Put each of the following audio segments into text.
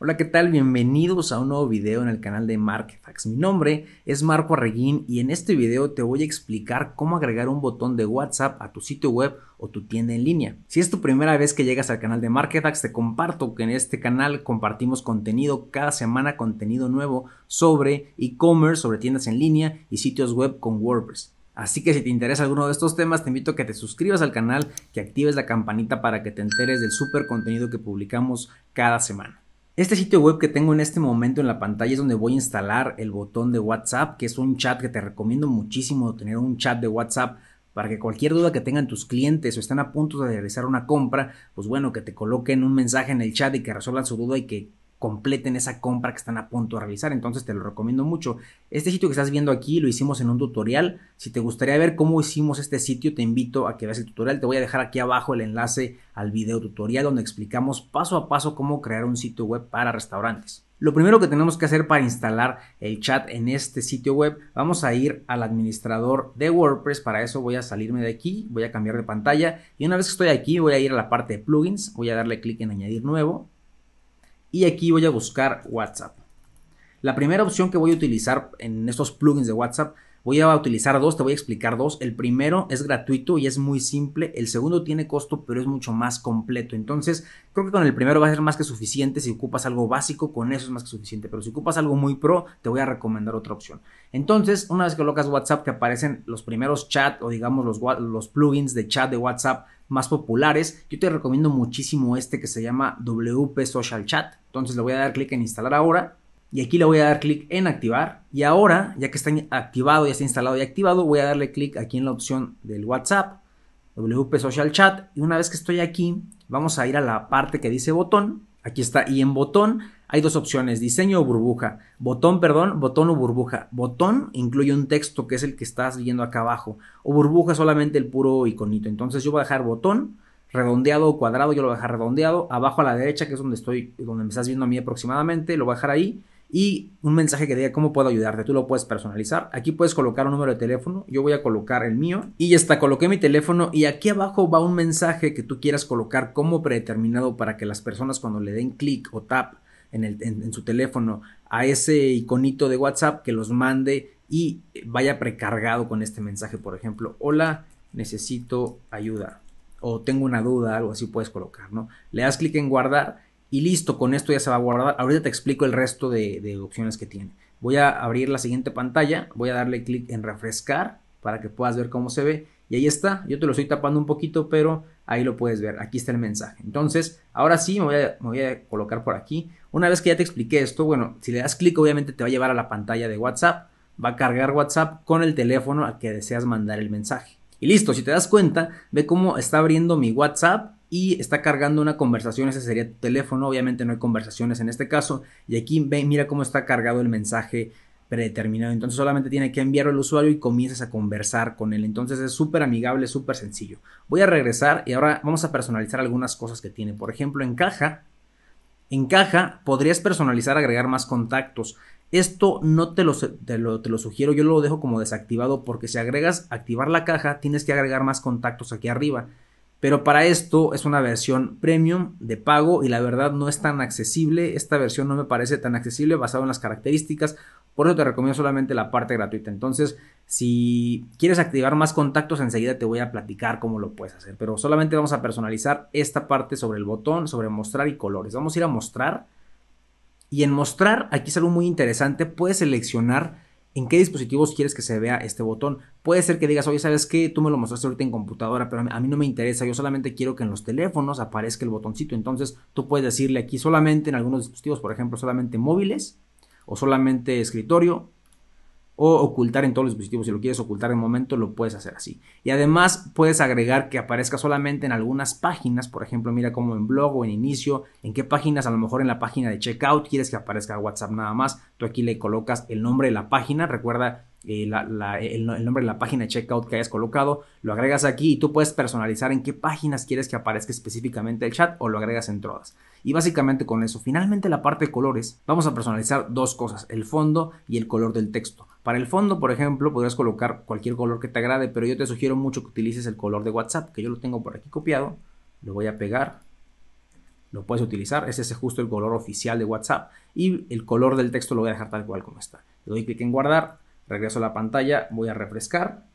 Hola, ¿qué tal? Bienvenidos a un nuevo video en el canal de Marketfax. Mi nombre es Marco Arreguín y en este video te voy a explicar cómo agregar un botón de WhatsApp a tu sitio web o tu tienda en línea. Si es tu primera vez que llegas al canal de Marketfax, te comparto que en este canal compartimos contenido cada semana, contenido nuevo sobre e-commerce, sobre tiendas en línea y sitios web con WordPress. Así que si te interesa alguno de estos temas, te invito a que te suscribas al canal, que actives la campanita para que te enteres del super contenido que publicamos cada semana. Este sitio web que tengo en este momento en la pantalla es donde voy a instalar el botón de WhatsApp, que es un chat que te recomiendo muchísimo tener un chat de WhatsApp para que cualquier duda que tengan tus clientes o están a punto de realizar una compra, pues bueno, que te coloquen un mensaje en el chat y que resuelvan su duda y que completen esa compra que están a punto de realizar. Entonces te lo recomiendo mucho. Este sitio que estás viendo aquí lo hicimos en un tutorial. Si te gustaría ver cómo hicimos este sitio, te invito a que veas el tutorial. Te voy a dejar aquí abajo el enlace al video tutorial donde explicamos paso a paso cómo crear un sitio web para restaurantes. Lo primero que tenemos que hacer para instalar el chat en este sitio web, vamos a ir al administrador de WordPress. Para eso voy a salirme de aquí, voy a cambiar de pantalla y una vez que estoy aquí voy a ir a la parte de plugins, voy a darle clic en añadir nuevo y aquí voy a buscar WhatsApp. La primera opción que voy a utilizar en estos plugins de WhatsApp, voy a utilizar dos, te voy a explicar dos. El primero es gratuito y es muy simple, el segundo tiene costo pero es mucho más completo. Entonces creo que con el primero va a ser más que suficiente, si ocupas algo básico con eso es más que suficiente, pero si ocupas algo muy pro te voy a recomendar otra opción. Entonces una vez que colocas WhatsApp te aparecen los primeros chat o digamos los, los plugins de chat de WhatsApp más populares. Yo te recomiendo muchísimo este que se llama WP Social Chat. Entonces le voy a dar clic en instalar ahora. Y aquí le voy a dar clic en activar. Y ahora, ya que está activado, ya está instalado y activado, voy a darle clic aquí en la opción del WhatsApp, WP Social Chat. Y una vez que estoy aquí, vamos a ir a la parte que dice botón. Aquí está. Y en botón hay dos opciones, diseño o burbuja. Botón, perdón, botón o burbuja. Botón incluye un texto que es el que estás viendo acá abajo. O burbuja solamente el puro iconito. Entonces yo voy a dejar botón redondeado o cuadrado, yo lo voy a dejar redondeado. Abajo a la derecha, que es donde estoy, donde me estás viendo a mí aproximadamente, lo voy a dejar ahí y un mensaje que diga cómo puedo ayudarte. Tú lo puedes personalizar. Aquí puedes colocar un número de teléfono. Yo voy a colocar el mío. Y ya está, coloqué mi teléfono y aquí abajo va un mensaje que tú quieras colocar como predeterminado para que las personas cuando le den clic o tap en, su teléfono a ese iconito de WhatsApp que los mande y vaya precargado con este mensaje. Por ejemplo, hola, necesito ayuda. O tengo una duda, algo así puedes colocar, ¿no? Le das clic en guardar y listo, con esto ya se va a guardar. Ahorita te explico el resto de, opciones que tiene. Voy a abrir la siguiente pantalla, voy a darle clic en refrescar para que puedas ver cómo se ve. Y ahí está, yo te lo estoy tapando un poquito, pero ahí lo puedes ver, aquí está el mensaje. Entonces, ahora sí, voy a, me voy a colocar por aquí. Una vez que ya te expliqué esto, bueno, si le das clic obviamente te va a llevar a la pantalla de WhatsApp, va a cargar WhatsApp con el teléfono al que deseas mandar el mensaje. Y listo, si te das cuenta, ve cómo está abriendo mi WhatsApp y está cargando una conversación, ese sería tu teléfono, obviamente no hay conversaciones en este caso, y aquí mira cómo está cargado el mensaje predeterminado, entonces solamente tiene que enviarlo el usuario y comienzas a conversar con él, entonces es súper amigable, súper sencillo. Voy a regresar y ahora vamos a personalizar algunas cosas que tiene, por ejemplo, en caja, en caja podrías personalizar, agregar más contactos, esto no te lo, te, lo, te lo, sugiero, yo lo dejo como desactivado porque si agregas activar la caja, tienes que agregar más contactos aquí arriba. Pero para esto es una versión premium de pago y la verdad no es tan accesible. Esta versión no me parece tan accesible basado en las características. Por eso te recomiendo solamente la parte gratuita. Entonces, si quieres activar más contactos, enseguida te voy a platicar cómo lo puedes hacer. Pero solamente vamos a personalizar esta parte sobre el botón, sobre mostrar y colores. Vamos a ir a mostrar. Y en mostrar, aquí es algo muy interesante. Puedes seleccionar en qué dispositivos quieres que se vea este botón. Puede ser que digas, oye, ¿sabes qué? Tú me lo mostraste ahorita en computadora, pero a mí no me interesa, yo solamente quiero que en los teléfonos aparezca el botoncito. Entonces tú puedes decirle aquí solamente en algunos dispositivos, por ejemplo, solamente móviles o solamente escritorio o ocultar en todos los dispositivos. Si lo quieres ocultar en momento, lo puedes hacer así. Y además puedes agregar que aparezca solamente en algunas páginas. Por ejemplo, mira como en blog o en inicio, en qué páginas, a lo mejor en la página de checkout quieres que aparezca WhatsApp nada más. Tú aquí le colocas el nombre de la página. Recuerda eh, el, el, nombre de la página de checkout que hayas colocado, lo agregas aquí y tú puedes personalizar en qué páginas quieres que aparezca específicamente el chat o lo agregas en todas. Y básicamente con eso, finalmente la parte de colores, vamos a personalizar dos cosas, el fondo y el color del texto. Para el fondo, por ejemplo, podrás colocar cualquier color que te agrade, pero yo te sugiero mucho que utilices el color de WhatsApp, que yo lo tengo por aquí copiado, lo voy a pegar, lo puedes utilizar, ese es justo el color oficial de WhatsApp y el color del texto lo voy a dejar tal cual como está. Le doy clic en guardar, regreso a la pantalla, voy a refrescar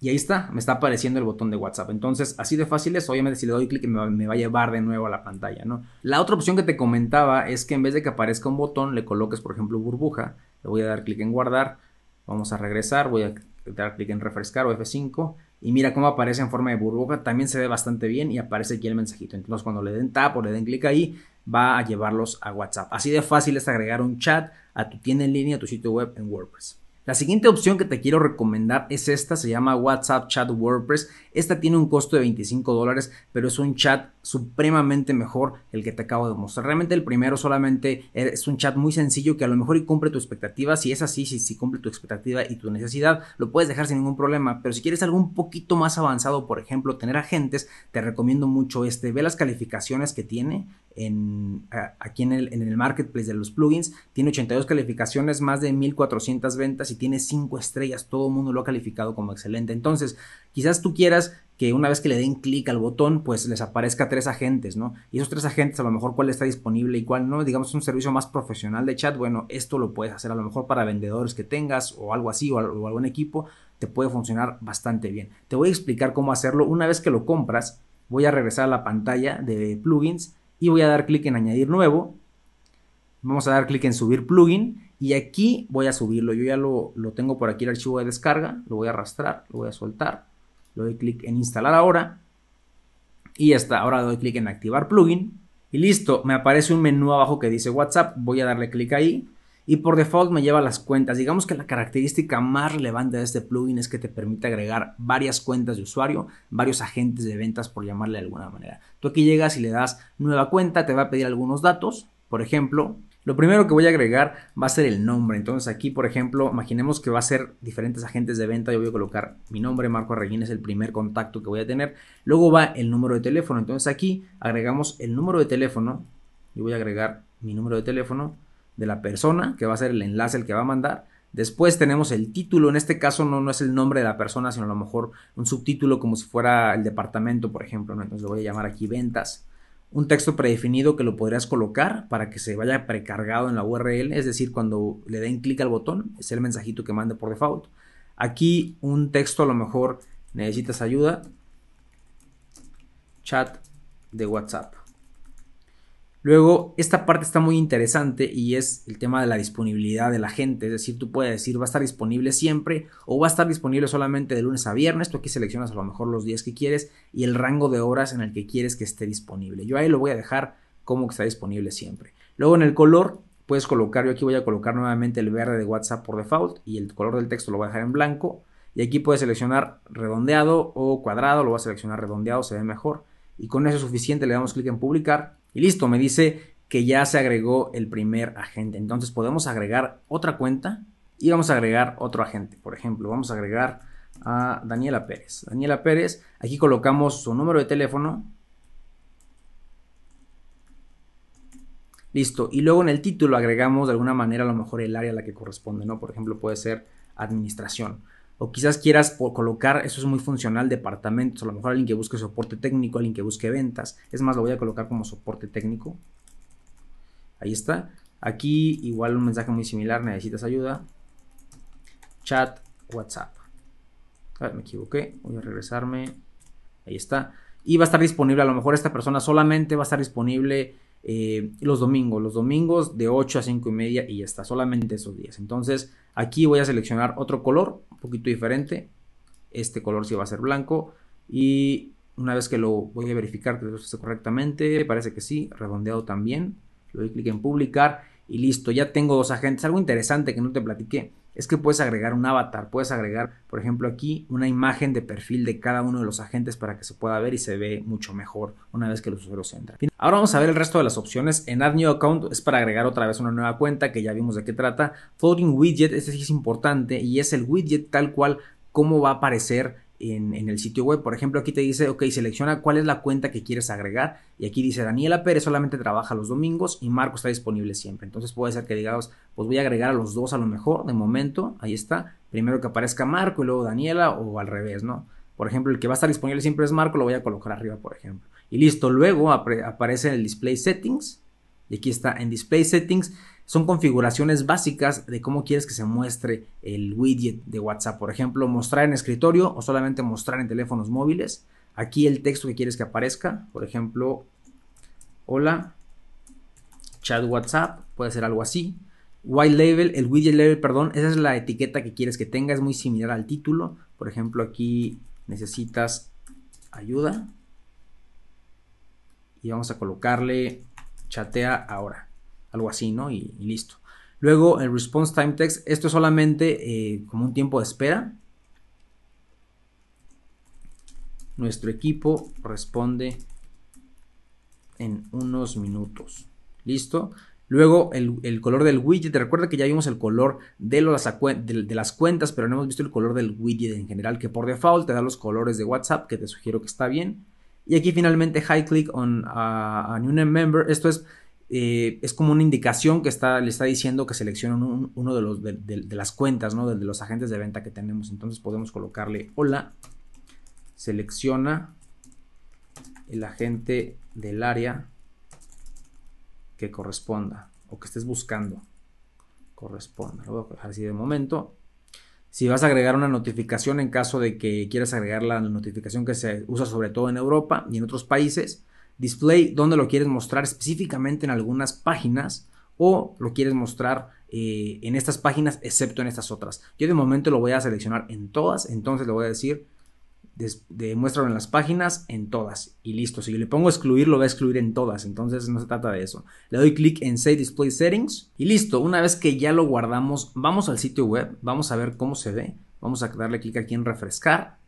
y ahí está, me está apareciendo el botón de WhatsApp. Entonces, así de fácil es. Obviamente, si le doy clic, me, va a llevar de nuevo a la pantalla, ¿no? La otra opción que te comentaba es que en vez de que aparezca un botón, le coloques, por ejemplo, burbuja voy a dar clic en guardar, vamos a regresar, voy a dar clic en refrescar o F5 y mira cómo aparece en forma de burbuja, también se ve bastante bien y aparece aquí el mensajito. Entonces cuando le den tap o le den clic ahí, va a llevarlos a WhatsApp. Así de fácil es agregar un chat a tu tienda en línea, a tu sitio web en WordPress. La siguiente opción que te quiero recomendar es esta, se llama WhatsApp Chat WordPress. Esta tiene un costo de 25 dólares, pero es un chat supremamente mejor el que te acabo de mostrar. Realmente el primero solamente es un chat muy sencillo que a lo mejor y cumple tu expectativa. Si es así, si, cumple tu expectativa y tu necesidad, lo puedes dejar sin ningún problema. Pero si quieres algo un poquito más avanzado, por ejemplo, tener agentes, te recomiendo mucho este. Ve las calificaciones que tiene en, aquí en el, en el marketplace de los plugins. Tiene 82 calificaciones, más de 1400 ventas y tiene cinco estrellas, todo el mundo lo ha calificado como excelente. Entonces, quizás tú quieras que una vez que le den clic al botón, pues les aparezca tres agentes, ¿no? Y esos tres agentes, a lo mejor cuál está disponible y cuál no, digamos, un servicio más profesional de chat, bueno, esto lo puedes hacer a lo mejor para vendedores que tengas o algo así o algún equipo, te puede funcionar bastante bien. Te voy a explicar cómo hacerlo. Una vez que lo compras, voy a regresar a la pantalla de plugins y voy a dar clic en añadir nuevo Vamos a dar clic en subir plugin y aquí voy a subirlo. Yo ya lo, tengo por aquí el archivo de descarga. Lo voy a arrastrar, lo voy a soltar. Le doy clic en instalar ahora. Y ya está. Ahora doy clic en activar plugin. Y listo, me aparece un menú abajo que dice WhatsApp. Voy a darle clic ahí. Y por default me lleva las cuentas. Digamos que la característica más relevante de este plugin es que te permite agregar varias cuentas de usuario, varios agentes de ventas, por llamarle de alguna manera. Tú aquí llegas y le das nueva cuenta, te va a pedir algunos datos. Por ejemplo, lo primero que voy a agregar va a ser el nombre. Entonces aquí, por ejemplo, imaginemos que va a ser diferentes agentes de venta. Yo voy a colocar mi nombre, Marco Arreguín es el primer contacto que voy a tener. Luego va el número de teléfono. Entonces aquí agregamos el número de teléfono. Yo voy a agregar mi número de teléfono de la persona que va a ser el enlace el que va a mandar. Después tenemos el título, en este caso no, es el nombre de la persona, sino a lo mejor un subtítulo como si fuera el departamento, por ejemplo. Entonces lo voy a llamar aquí ventas un texto predefinido que lo podrías colocar para que se vaya precargado en la URL, es decir, cuando le den clic al botón, es el mensajito que manda por default. Aquí un texto a lo mejor necesitas ayuda, chat de WhatsApp. Luego, esta parte está muy interesante y es el tema de la disponibilidad de la gente. Es decir, tú puedes decir va a estar disponible siempre o va a estar disponible solamente de lunes a viernes. Tú aquí seleccionas a lo mejor los días que quieres y el rango de horas en el que quieres que esté disponible. Yo ahí lo voy a dejar como que está disponible siempre. Luego en el color puedes colocar, yo aquí voy a colocar nuevamente el verde de WhatsApp por default y el color del texto lo voy a dejar en blanco. Y aquí puedes seleccionar redondeado o cuadrado, lo voy a seleccionar redondeado, se ve mejor. Y con eso es suficiente, le damos clic en publicar y listo, me dice que ya se agregó el primer agente. Entonces podemos agregar otra cuenta y vamos a agregar otro agente. Por ejemplo, vamos a agregar a Daniela Pérez. Daniela Pérez, aquí colocamos su número de teléfono. Listo. Y luego en el título agregamos de alguna manera a lo mejor el área a la que corresponde, ¿no? Por ejemplo, puede ser administración o quizás quieras colocar, eso es muy funcional, departamentos, a lo mejor alguien que busque soporte técnico, alguien que busque ventas, es más, lo voy a colocar como soporte técnico, ahí está, aquí igual un mensaje muy similar, necesitas ayuda, chat, whatsapp, a ver, me equivoqué, voy a regresarme, ahí está, y va a estar disponible, a lo mejor esta persona solamente va a estar disponible eh, los domingos, los domingos de 8 a 5 y media y ya está, solamente esos días. Entonces aquí voy a seleccionar otro color, un poquito diferente. Este color sí va a ser blanco y una vez que lo voy a verificar que lo esté correctamente, parece que sí, redondeado también. Le doy clic en publicar y listo, ya tengo dos agentes. Algo interesante que no te platiqué es que puedes agregar un avatar, puedes agregar, por ejemplo, aquí una imagen de perfil de cada uno de los agentes para que se pueda ver y se ve mucho mejor una vez que los usuarios entran. Ahora vamos a ver el resto de las opciones. En Add New Account es para agregar otra vez una nueva cuenta que ya vimos de qué trata. Floating Widget, este sí es importante y es el widget tal cual cómo va a aparecer en, el sitio web. Por ejemplo, aquí te dice, ok, selecciona cuál es la cuenta que quieres agregar. Y aquí dice, Daniela Pérez solamente trabaja los domingos y Marco está disponible siempre. Entonces puede ser que digamos, pues voy a agregar a los dos a lo mejor, de momento, ahí está. Primero que aparezca Marco y luego Daniela o al revés, ¿no? Por ejemplo, el que va a estar disponible siempre es Marco, lo voy a colocar arriba, por ejemplo. Y listo, luego aparece en el Display Settings. Y aquí está en Display Settings son configuraciones básicas de cómo quieres que se muestre el widget de WhatsApp. Por ejemplo, mostrar en escritorio o solamente mostrar en teléfonos móviles. Aquí el texto que quieres que aparezca. Por ejemplo, hola, chat WhatsApp. Puede ser algo así. White label, el widget label, perdón, esa es la etiqueta que quieres que tenga, es muy similar al título. Por ejemplo, aquí necesitas ayuda. Y vamos a colocarle chatea ahora algo así, ¿no? Y, listo. Luego el response time text, esto es solamente eh, como un tiempo de espera. Nuestro equipo responde en unos minutos. ¿Listo? Luego el, color del widget. Recuerda que ya vimos el color de, de, las cuentas, pero no hemos visto el color del widget en general, que por default te da los colores de WhatsApp, que te sugiero que está bien. Y aquí finalmente high click on uh, a new member. Esto es eh, es como una indicación que está, le está diciendo que seleccione uno de, de, las cuentas, ¿no? de, los agentes de venta que tenemos. Entonces podemos colocarle hola, selecciona el agente del área que corresponda o que estés buscando corresponda. Lo voy a dejar así de momento. Si vas a agregar una notificación en caso de que quieras agregar la notificación que se usa sobre todo en Europa y en otros países, display donde lo quieres mostrar específicamente en algunas páginas o lo quieres mostrar eh, en estas páginas excepto en estas otras. Yo de momento lo voy a seleccionar en todas, entonces le voy a decir demuéstralo en las páginas, en todas. Y listo, si yo le pongo excluir, lo va a excluir en todas, entonces no se trata de eso. Le doy clic en Save Display Settings y listo, una vez que ya lo guardamos, vamos al sitio web, vamos a ver cómo se ve, vamos a darle clic aquí en refrescar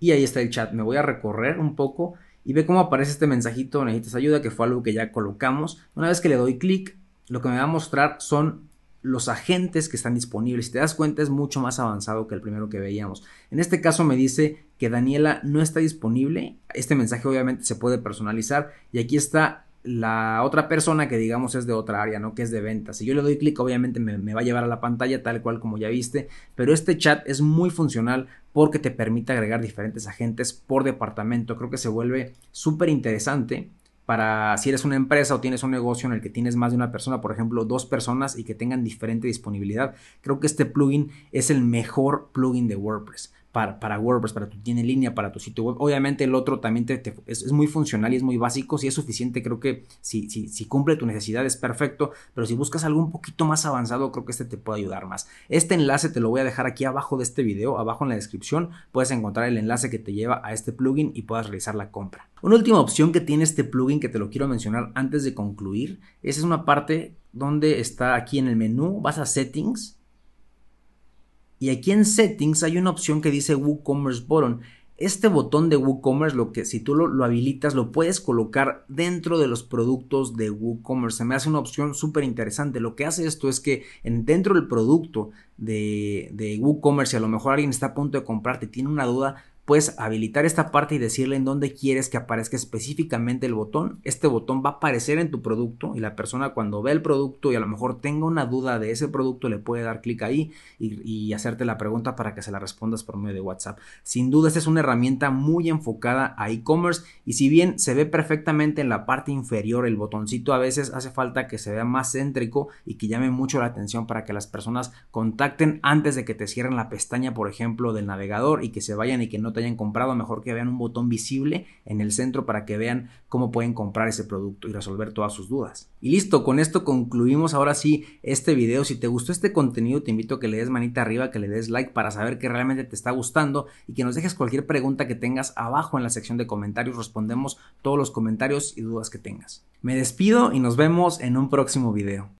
y ahí está el chat, me voy a recorrer un poco y ve cómo aparece este mensajito, necesitas ayuda, que fue algo que ya colocamos. Una vez que le doy clic, lo que me va a mostrar son los agentes que están disponibles. Si te das cuenta es mucho más avanzado que el primero que veíamos. En este caso me dice que Daniela no está disponible. Este mensaje obviamente se puede personalizar y aquí está la otra persona que digamos es de otra área, ¿no? Que es de ventas. Si yo le doy clic, obviamente me, me, va a llevar a la pantalla tal cual como ya viste, pero este chat es muy funcional porque te permite agregar diferentes agentes por departamento. Creo que se vuelve súper interesante para si eres una empresa o tienes un negocio en el que tienes más de una persona, por ejemplo, dos personas y que tengan diferente disponibilidad. Creo que este plugin es el mejor plugin de WordPress para, WordPress, para tu tienda línea, para tu sitio web. Obviamente el otro también te, es, muy funcional y es muy básico, si es suficiente creo que si, si cumple tu necesidad es perfecto, pero si buscas algo un poquito más avanzado creo que este te puede ayudar más. Este enlace te lo voy a dejar aquí abajo de este video, abajo en la descripción puedes encontrar el enlace que te lleva a este plugin y puedas realizar la compra. Una última opción que tiene este plugin que te lo quiero mencionar antes de concluir, esa es una parte donde está aquí en el menú, vas a settings, y aquí en Settings hay una opción que dice WooCommerce Button. Este botón de WooCommerce, lo que si tú lo, habilitas, lo puedes colocar dentro de los productos de WooCommerce. Se me hace una opción súper interesante. Lo que hace esto es que en, dentro del producto de, de WooCommerce, si a lo mejor alguien está a punto de comprarte, tiene una duda, puedes habilitar esta parte y decirle en dónde quieres que aparezca específicamente el botón. Este botón va a aparecer en tu producto y la persona cuando ve el producto y a lo mejor tenga una duda de ese producto le puede dar clic ahí y, hacerte la pregunta para que se la respondas por medio de WhatsApp. Sin duda esta es una herramienta muy enfocada a e-commerce y si bien se ve perfectamente en la parte inferior el botoncito a veces hace falta que se vea más céntrico y que llame mucho la atención para que las personas contacten antes de que te cierren la pestaña por ejemplo del navegador y que se vayan y que no te hayan comprado, mejor que vean un botón visible en el centro para que vean cómo pueden comprar ese producto y resolver todas sus dudas. Y listo, con esto concluimos ahora sí este video. Si te gustó este contenido, te invito a que le des manita arriba, que le des like para saber que realmente te está gustando y que nos dejes cualquier pregunta que tengas abajo en la sección de comentarios. Respondemos todos los comentarios y dudas que tengas. Me despido y nos vemos en un próximo video.